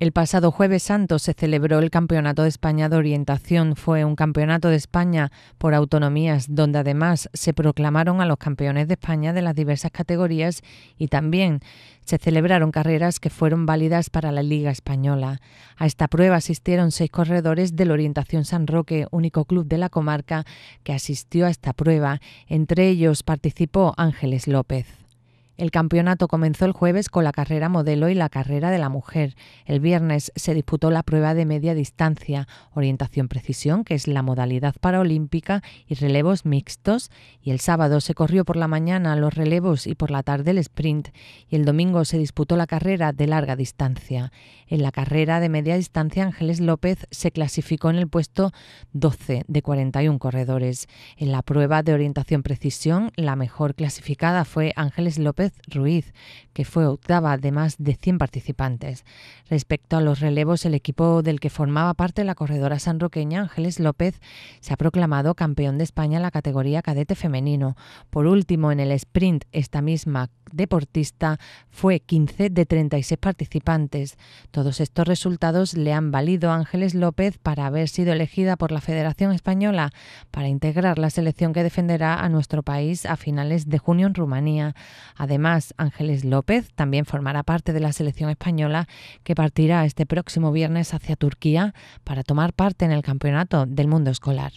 El pasado jueves santo se celebró el Campeonato de España de Orientación. Fue un campeonato de España por autonomías, donde además se proclamaron a los campeones de España de las diversas categorías y también se celebraron carreras que fueron válidas para la Liga Española. A esta prueba asistieron seis corredores del Orientación San Roque, único club de la comarca que asistió a esta prueba. Entre ellos participó Ángeles López. El campeonato comenzó el jueves con la carrera modelo y la carrera de la mujer. El viernes se disputó la prueba de media distancia, orientación precisión, que es la modalidad paraolímpica, y relevos mixtos. Y el sábado se corrió por la mañana los relevos y por la tarde el sprint. Y el domingo se disputó la carrera de larga distancia. En la carrera de media distancia, Ángeles López se clasificó en el puesto 12 de 41 corredores. En la prueba de orientación precisión, la mejor clasificada fue Ángeles López Ruiz, que fue octava de más de 100 participantes. Respecto a los relevos, el equipo del que formaba parte la corredora sanroqueña Ángeles López se ha proclamado campeón de España en la categoría cadete femenino. Por último, en el sprint, esta misma deportista fue 15 de 36 participantes. Todos estos resultados le han valido a Ángeles López para haber sido elegida por la Federación Española para integrar la selección que defenderá a nuestro país a finales de junio en Rumanía. Además, Ángeles López también formará parte de la selección española que partirá este próximo viernes hacia Turquía para tomar parte en el Campeonato del Mundo Escolar.